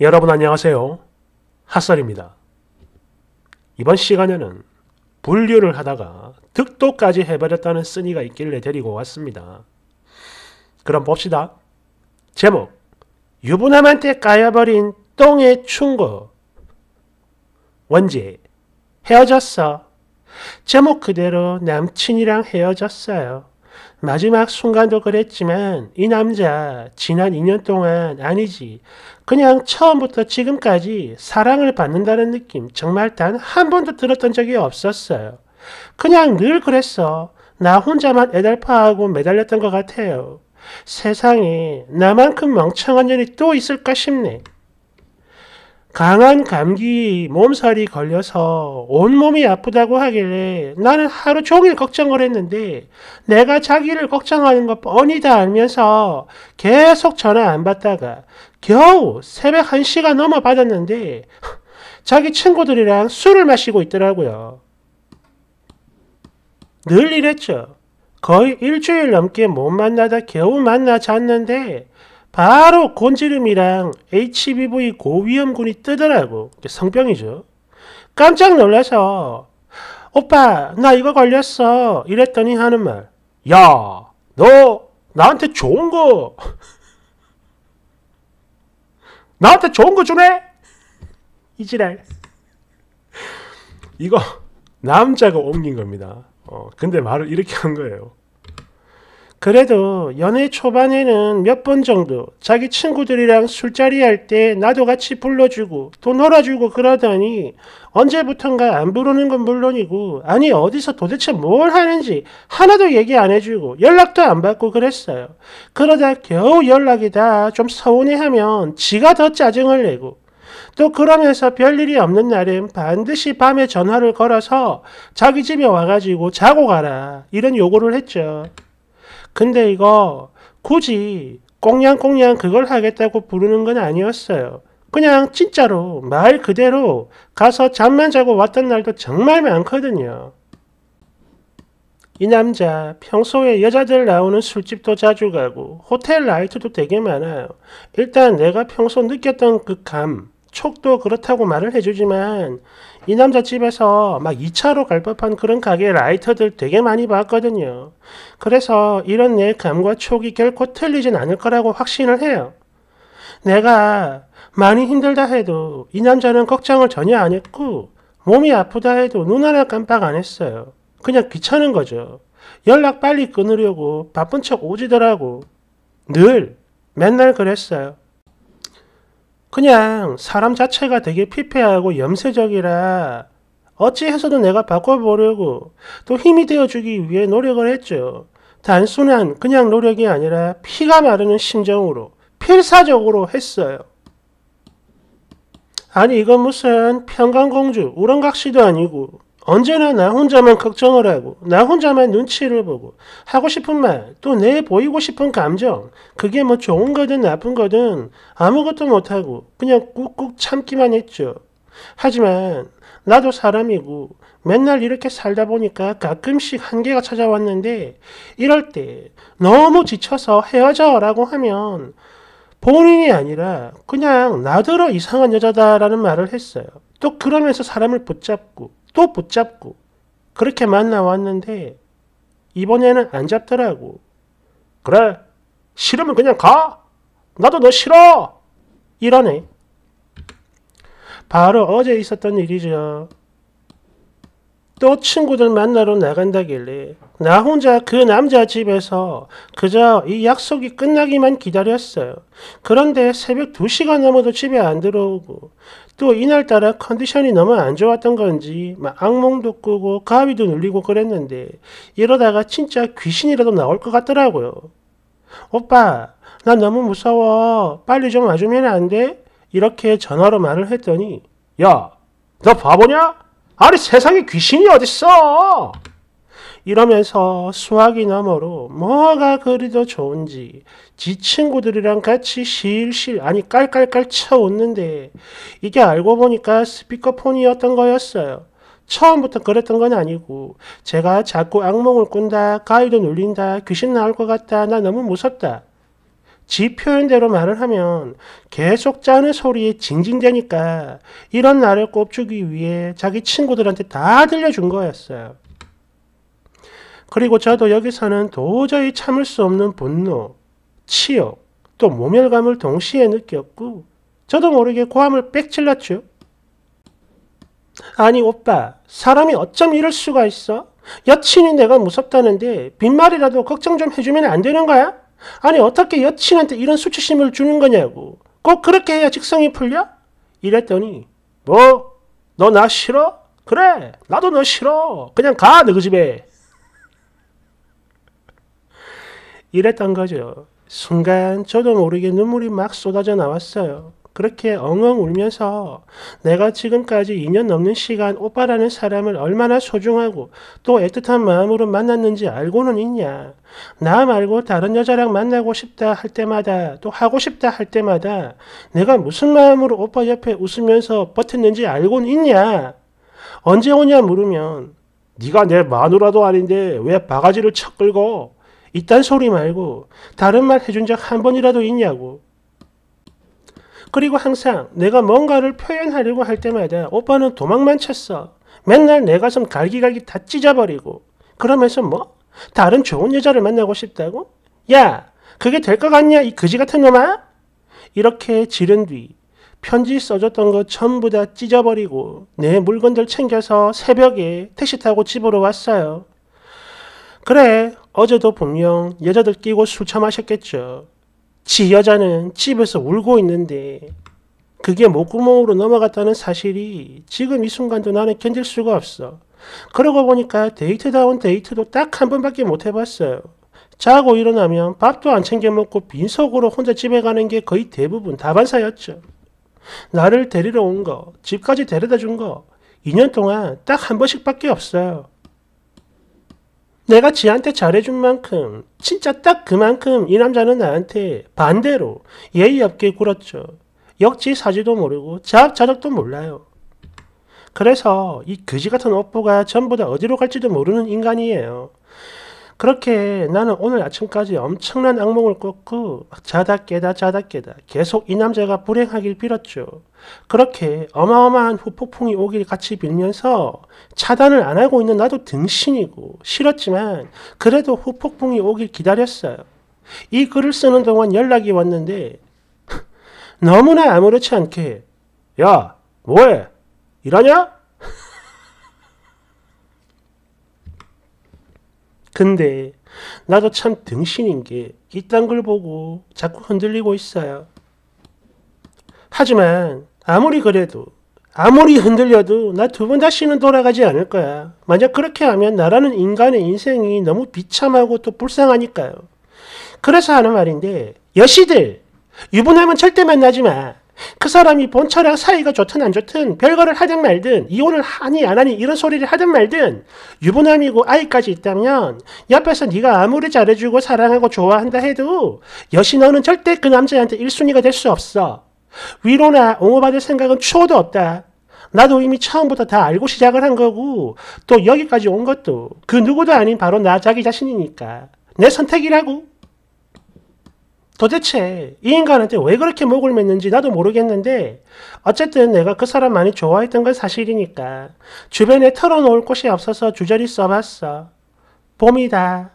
여러분 안녕하세요. 핫설입니다. 이번 시간에는 분류를 하다가 득도까지 해버렸다는 쓴이가 있길래 데리고 왔습니다. 그럼 봅시다. 제목 유부남한테 까여버린 똥의 충고 원지 헤어졌어. 제목 그대로 남친이랑 헤어졌어요. 마지막 순간도 그랬지만 이 남자 지난 2년 동안 아니지 그냥 처음부터 지금까지 사랑을 받는다는 느낌 정말 단 한 번도 들었던 적이 없었어요. 그냥 늘 그랬어. 나 혼자만 애달파하고 매달렸던 것 같아요. 세상에 나만큼 멍청한 년이 또 있을까 싶네. 강한 감기, 몸살이 걸려서 온몸이 아프다고 하길래 나는 하루 종일 걱정을 했는데 내가 자기를 걱정하는 것 뻔히 다 알면서 계속 전화 안 받다가 겨우 새벽 1시가 넘어 받았는데 자기 친구들이랑 술을 마시고 있더라고요. 늘 이랬죠. 거의 일주일 넘게 못 만나다 겨우 만나 잤는데 바로 곤지름이랑 HBV 고위험군이 뜨더라고. 성병이죠. 깜짝 놀라서 오빠 나 이거 걸렸어 이랬더니 하는 말. 야 너 나한테 좋은 거 나한테 좋은 거 주네? 이지랄. 이거 남자가 옮긴 겁니다. 어, 근데 말을 이렇게 한 거예요. 그래도 연애 초반에는 몇 번 정도 자기 친구들이랑 술자리 할 때 나도 같이 불러주고 또 놀아주고 그러다니 언제부턴가 안 부르는 건 물론이고 아니 어디서 도대체 뭘 하는지 하나도 얘기 안 해주고 연락도 안 받고 그랬어요. 그러다 겨우 연락이 다 좀 서운해하면 지가 더 짜증을 내고 또 그러면서 별일이 없는 날엔 반드시 밤에 전화를 걸어서 자기 집에 와가지고 자고 가라 이런 요구를 했죠. 근데 이거 굳이 꽁냥꽁냥 그걸 하겠다고 부르는 건 아니었어요. 그냥 진짜로 말 그대로 가서 잠만 자고 왔던 날도 정말 많거든요. 이 남자 평소에 여자들 나오는 술집도 자주 가고 호텔 라이트도 되게 많아요. 일단 내가 평소 느꼈던 그 감, 촉도 그렇다고 말을 해주지만 이 남자 집에서 막 2차로 갈 법한 그런 가게 라이터들 되게 많이 봤거든요. 그래서 이런 내 감과 촉이 결코 틀리진 않을 거라고 확신을 해요. 내가 많이 힘들다 해도 이 남자는 걱정을 전혀 안 했고 몸이 아프다 해도 눈 하나 깜빡 안 했어요. 그냥 귀찮은 거죠. 연락 빨리 끊으려고 바쁜 척 오지더라고. 늘 맨날 그랬어요. 그냥 사람 자체가 되게 피폐하고 염세적이라 어찌해서든 내가 바꿔보려고 또 힘이 되어주기 위해 노력을 했죠. 단순한 그냥 노력이 아니라 피가 마르는 심정으로 필사적으로 했어요. 아니 이건 무슨 평강공주 우렁각시도 아니고 언제나 나 혼자만 걱정을 하고, 나 혼자만 눈치를 보고, 하고 싶은 말, 또 내 보이고 싶은 감정, 그게 뭐 좋은 거든 나쁜 거든 아무것도 못하고, 그냥 꾹꾹 참기만 했죠. 하지만, 나도 사람이고, 맨날 이렇게 살다 보니까 가끔씩 한계가 찾아왔는데, 이럴 때, 너무 지쳐서 헤어져 라고 하면, 본인이 아니라 그냥 나더러 이상한 여자다라는 말을 했어요. 또 그러면서 사람을 붙잡고 또 붙잡고 그렇게 만나왔는데 이번에는 안 잡더라고. 그래 싫으면 그냥 가. 나도 너 싫어. 이러네. 바로 어제 있었던 일이죠. 또 친구들 만나러 나간다길래 나 혼자 그 남자 집에서 그저 이 약속이 끝나기만 기다렸어요. 그런데 새벽 2시가 넘어도 집에 안 들어오고 또 이날따라 컨디션이 너무 안 좋았던 건지 막 악몽도 꾸고 가위도 눌리고 그랬는데 이러다가 진짜 귀신이라도 나올 것 같더라고요. 오빠 나 너무 무서워 빨리 좀 와주면 안 돼? 이렇게 전화로 말을 했더니 야너 바보냐? 아니 세상에 귀신이 어딨어? 이러면서 수학이 너머로 뭐가 그리도 좋은지 지 친구들이랑 같이 실실 아니 깔깔깔 쳐웃는데 이게 알고 보니까 스피커폰이었던 거였어요. 처음부터 그랬던 건 아니고 제가 자꾸 악몽을 꾼다, 가위도 눌린다, 귀신 나올 것 같다, 나 너무 무섭다. 지 표현대로 말을 하면 계속 짜는 소리에 징징대니까 이런 나를 꼽주기 위해 자기 친구들한테 다 들려준 거였어요. 그리고 저도 여기서는 도저히 참을 수 없는 분노, 치욕, 또 모멸감을 동시에 느꼈고 저도 모르게 고함을 빽질렀죠. 아니 오빠, 사람이 어쩜 이럴 수가 있어? 여친이 내가 무섭다는데 빈말이라도 걱정 좀 해주면 안 되는 거야? 아니 어떻게 여친한테 이런 수치심을 주는 거냐고. 꼭 그렇게 해야 직성이 풀려? 이랬더니 뭐? 너 나 싫어? 그래 나도 너 싫어. 그냥 가 너희 그 집에. 이랬던 거죠. 순간 저도 모르게 눈물이 막 쏟아져 나왔어요. 그렇게 엉엉 울면서 내가 지금까지 2년 넘는 시간 오빠라는 사람을 얼마나 소중하고 또 애틋한 마음으로 만났는지 알고는 있냐. 나 말고 다른 여자랑 만나고 싶다 할 때마다 또 하고 싶다 할 때마다 내가 무슨 마음으로 오빠 옆에 웃으면서 버텼는지 알고는 있냐. 언제 오냐 물으면 네가 내 마누라도 아닌데 왜 바가지를 쳐 끌고 이딴 소리 말고 다른 말 해준 적 한 번이라도 있냐고 그리고 항상 내가 뭔가를 표현하려고 할 때마다 오빠는 도망만 쳤어. 맨날 내 가슴 갈기갈기 다 찢어버리고 그러면서 뭐? 다른 좋은 여자를 만나고 싶다고? 야 그게 될 것 같냐 이 그지 같은 놈아? 이렇게 지른 뒤 편지 써줬던 거 전부 다 찢어버리고 내 물건들 챙겨서 새벽에 택시 타고 집으로 왔어요. 그래 어제도 분명 여자들 끼고 술 처마셨겠죠. 지 여자는 집에서 울고 있는데 그게 목구멍으로 넘어갔다는 사실이 지금 이 순간도 나는 견딜 수가 없어. 그러고 보니까 데이트다운 데이트도 딱 한 번밖에 못 해봤어요. 자고 일어나면 밥도 안 챙겨 먹고 빈속으로 혼자 집에 가는 게 거의 대부분 다반사였죠. 나를 데리러 온 거, 집까지 데려다 준 거, 2년 동안 딱 한 번씩밖에 없어요. 내가 지한테 잘해준 만큼 진짜 딱 그만큼 이 남자는 나한테 반대로 예의 없게 굴었죠. 역지 사지도 모르고 자작자적도 몰라요. 그래서 이 그지 같은 업보가 전부 다 어디로 갈지도 모르는 인간이에요. 그렇게 나는 오늘 아침까지 엄청난 악몽을 꿨고 자다 깨다 자다 깨다 계속 이 남자가 불행하길 빌었죠. 그렇게 어마어마한 후폭풍이 오길 같이 빌면서 차단을 안 하고 있는 나도 등신이고 싫었지만 그래도 후폭풍이 오길 기다렸어요. 이 글을 쓰는 동안 연락이 왔는데 너무나 아무렇지 않게 야 뭐해 일하냐? 근데 나도 참 등신인 게 이딴 걸 보고 자꾸 흔들리고 있어요. 하지만 아무리 그래도 아무리 흔들려도 나 두 번 다시는 돌아가지 않을 거야. 만약 그렇게 하면 나라는 인간의 인생이 너무 비참하고 또 불쌍하니까요. 그래서 하는 말인데 여시들 유부남은 절대 만나지 마. 그 사람이 본처랑 사이가 좋든 안 좋든 별거를 하든 말든 이혼을 하니 안 하니 이런 소리를 하든 말든 유부남이고 아이까지 있다면 옆에서 네가 아무리 잘해주고 사랑하고 좋아한다 해도 여시 너는 절대 그 남자한테 1순위가 될 수 없어. 위로나 옹호받을 생각은 추호도 없다. 나도 이미 처음부터 다 알고 시작을 한 거고 또 여기까지 온 것도 그 누구도 아닌 바로 나 자기 자신이니까 내 선택이라고. 도대체 이 인간한테 왜 그렇게 목을 맸는지 나도 모르겠는데 어쨌든 내가 그 사람 많이 좋아했던 건 사실이니까 주변에 털어놓을 곳이 없어서 주저리 써봤어. 봄이다.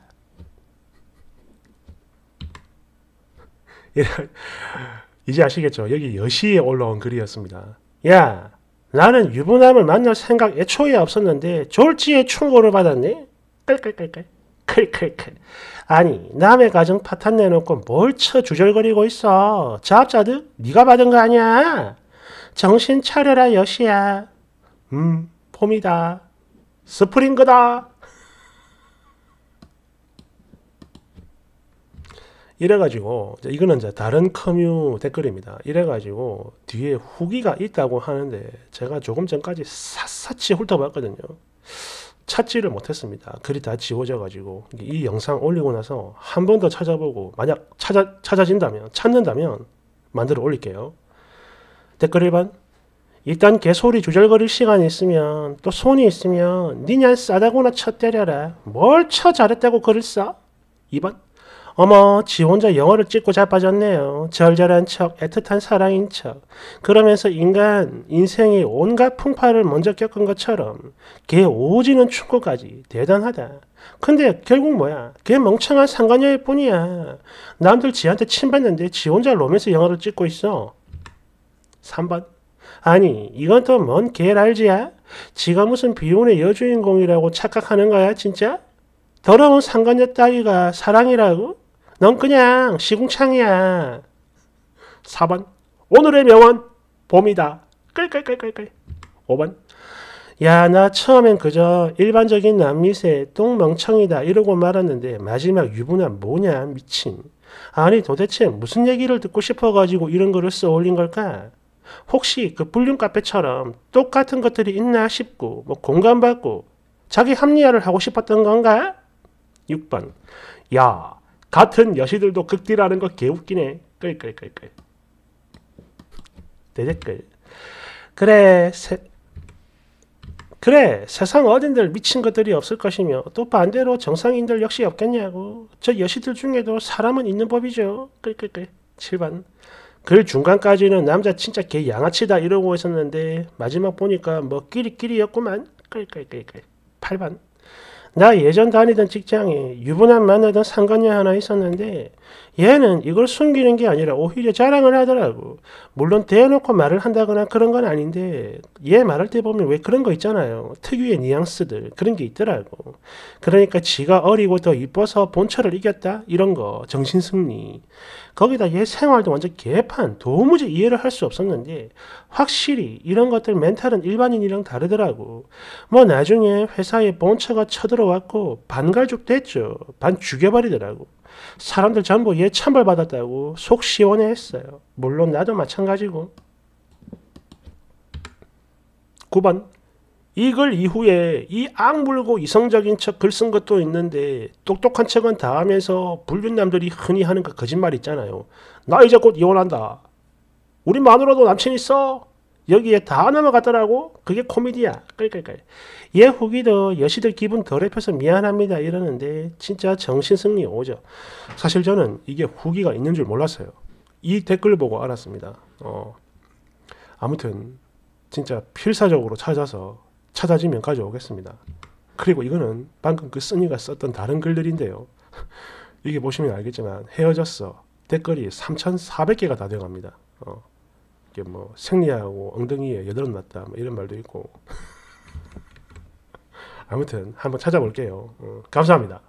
이제 아시겠죠? 여기 여시에 올라온 글이었습니다. 야, 나는 유부남을 만날 생각 애초에 없었는데 졸지에 충고를 받았네? 깔깔깔깔. 클클클. 아니 남의 가정 파탄 내놓고 뭘 쳐 주절거리고 있어. 자업자득 네가 받은 거 아니야. 정신 차려라 여시야. 음 폼이다. 스프링 거다. 이래가지고 이거는 이제 다른 커뮤 댓글입니다. 이래가지고 뒤에 후기가 있다고 하는데 제가 조금 전까지 샅샅이 훑어봤거든요. 찾지를 못했습니다. 글이 다 지워져가지고 이 영상 올리고 나서 한 번 더 찾아보고 만약 찾아, 찾아진다면 찾는다면 만들어 올릴게요. 댓글 1반 일단 개소리 주절거릴 시간이 있으면 또 손이 있으면 니냐 싸다고나 쳐 때려라 뭘 쳐 잘했다고 글을 써? 2번 어머, 지 혼자 영어를 찍고 자빠졌네요. 절절한 척, 애틋한 사랑인 척. 그러면서 인간 인생의 온갖 풍파를 먼저 겪은 것처럼 걔 오지는 충고까지 대단하다. 근데 결국 뭐야? 걔 멍청한 상관녀일 뿐이야. 남들 지한테 침뱉는데 지 혼자 로맨스 영화를 찍고 있어. 3번. 아니, 이건 또 뭔 개랄지야? 지가 무슨 비혼의 여주인공이라고 착각하는 거야, 진짜? 더러운 상관녀 따위가 사랑이라고? 넌 그냥 시궁창이야. 4번 오늘의 명언 봄이다. 끌 끌 끌 끌끌. 5번 야 나 처음엔 그저 일반적인 남미새 똥멍청이다 이러고 말았는데 마지막 유부남 뭐냐 미친. 아니 도대체 무슨 얘기를 듣고 싶어가지고 이런 글을 써올린 걸까? 혹시 그 불륜 카페처럼 똑같은 것들이 있나 싶고 뭐 공감받고 자기 합리화를 하고 싶었던 건가? 6번 야 같은 여시들도 극딜하는 거 개웃기네. 끌끌끌끌. 대댓글. 그래, 세, 그래 세상 어딘들 미친 것들이 없을 것이며 또 반대로 정상인들 역시 없겠냐고 저 여시들 중에도 사람은 있는 법이죠 끌끌끌 7반 글 중간까지는 남자 진짜 개 양아치다 이러고 있었는데 마지막 보니까 뭐 끼리끼리였구만 끌끌끌끌 8반 나 예전 다니던 직장에 유부남 만나던 상관녀 하나 있었는데 얘는 이걸 숨기는 게 아니라 오히려 자랑을 하더라고. 물론 대놓고 말을 한다거나 그런 건 아닌데 얘 말할 때 보면 왜 그런 거 있잖아요. 특유의 뉘앙스들 그런 게 있더라고. 그러니까 지가 어리고 더 이뻐서 본처를 이겼다 이런 거 정신승리. 거기다 얘 생활도 완전 개판 도무지 이해를 할 수 없었는데 확실히 이런 것들 멘탈은 일반인이랑 다르더라고 뭐 나중에 회사에 본처가 쳐들어왔고 반갈죽 됐죠 반 죽여버리더라고 사람들 전부 얘참벌받았다고속 시원해 했어요 물론 나도 마찬가지고 9번 이걸 이후에 이 악물고 이성적인 척 글 쓴 것도 있는데 똑똑한 척은 다 하면서 불륜남들이 흔히 하는 그 거짓말 있잖아요. 나 이제 곧 이혼한다. 우리 마누라도 남친 있어? 여기에 다 넘어갔더라고? 그게 코미디야. 끌끌끌. 얘 예, 후기도 여시들 기분 더럽혀서 미안합니다. 이러는데 진짜 정신승리 오죠. 사실 저는 이게 후기가 있는 줄 몰랐어요. 이 댓글 보고 알았습니다. 어. 아무튼 진짜 필사적으로 찾아서 찾아지면 가져오겠습니다. 그리고 이거는 방금 그 쓴이가 썼던 다른 글들인데요. 이게 보시면 알겠지만 헤어졌어. 댓글이 3,400개가 다 되어갑니다. 어. 이게 뭐 생리하고 엉덩이에 여드름 났다 뭐 이런 말도 있고 아무튼 한번 찾아볼게요. 어. 감사합니다.